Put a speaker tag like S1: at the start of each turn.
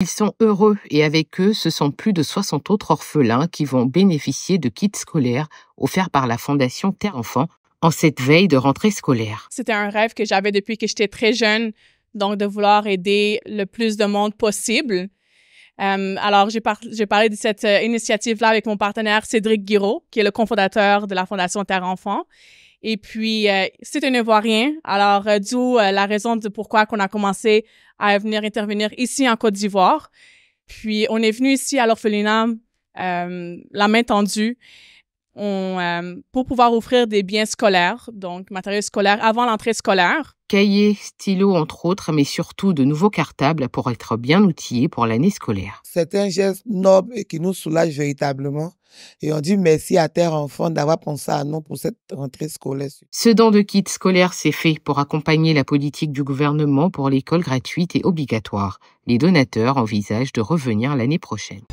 S1: Ils sont heureux et avec eux, ce sont plus de 60 autres orphelins qui vont bénéficier de kits scolaires offerts par la Fondation Terre Enfant en cette veille de rentrée scolaire.
S2: C'était un rêve que j'avais depuis que j'étais très jeune, donc de vouloir aider le plus de monde possible. Euh, alors, j'ai, parlé de cette euh, initiative-là avec mon partenaire Cédric Guiraud, qui est le cofondateur de la Fondation Terre Enfant. Et puis, euh, c'est un Ivoirien. Alors, euh, d'où euh, la raison de pourquoi qu'on a commencé à venir intervenir ici en Côte d'Ivoire. Puis, on est venu ici à l'orphelinat, euh, la main tendue, pour pouvoir offrir des biens scolaires, donc matériel scolaire avant l'entrée
S1: scolaire cahiers, stylos entre autres, mais surtout de nouveaux cartables pour être bien outillés pour l'année scolaire.
S3: C'est un geste noble et qui nous soulage véritablement. Et on dit merci à Terre Enfant d'avoir pensé à nous pour cette rentrée scolaire.
S1: Ce don de kit scolaire s'est fait pour accompagner la politique du gouvernement pour l'école gratuite et obligatoire. Les donateurs envisagent de revenir l'année prochaine.